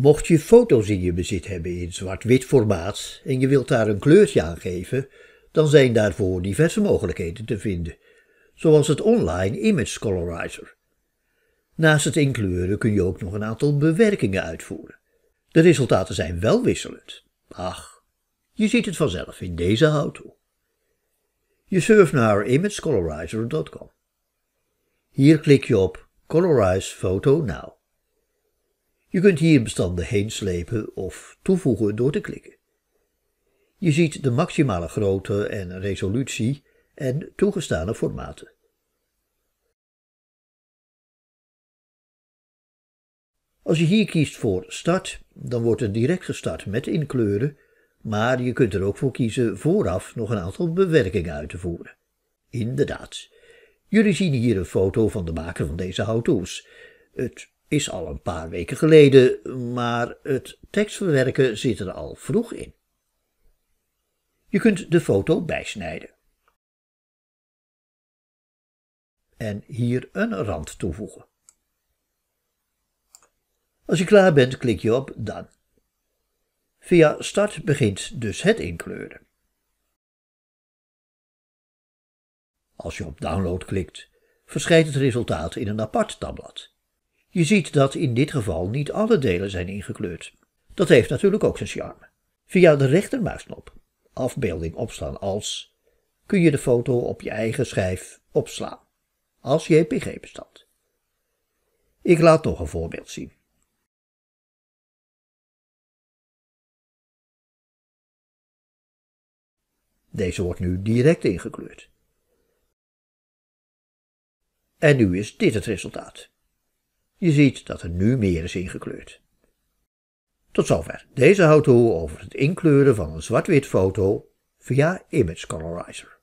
Mocht je foto's in je bezit hebben in zwart-wit formaat en je wilt daar een kleurtje aan geven, dan zijn daarvoor diverse mogelijkheden te vinden, zoals het online Image Colorizer. Naast het inkleuren kun je ook nog een aantal bewerkingen uitvoeren. De resultaten zijn wel wisselend. Ach, je ziet het vanzelf in deze auto. Je surft naar imagecolorizer.com. Hier klik je op Colorize Photo Now. Je kunt hier bestanden heen slepen of toevoegen door te klikken. Je ziet de maximale grootte en resolutie en toegestane formaten. Als je hier kiest voor Start, dan wordt er direct gestart met inkleuren, maar je kunt er ook voor kiezen vooraf nog een aantal bewerkingen uit te voeren. Inderdaad. Jullie zien hier een foto van de maker van deze how Het is al een paar weken geleden, maar het tekstverwerken zit er al vroeg in. Je kunt de foto bijsnijden. En hier een rand toevoegen. Als je klaar bent, klik je op Dan. Via Start begint dus het inkleuren. Als je op Download klikt, verschijnt het resultaat in een apart tabblad. Je ziet dat in dit geval niet alle delen zijn ingekleurd. Dat heeft natuurlijk ook zijn charme. Via de rechtermuisknop, afbeelding opslaan als, kun je de foto op je eigen schijf opslaan, als JPG-bestand. Ik laat nog een voorbeeld zien. Deze wordt nu direct ingekleurd. En nu is dit het resultaat. Je ziet dat er nu meer is ingekleurd. Tot zover deze houten over het inkleuren van een zwart-wit foto via Image Colorizer.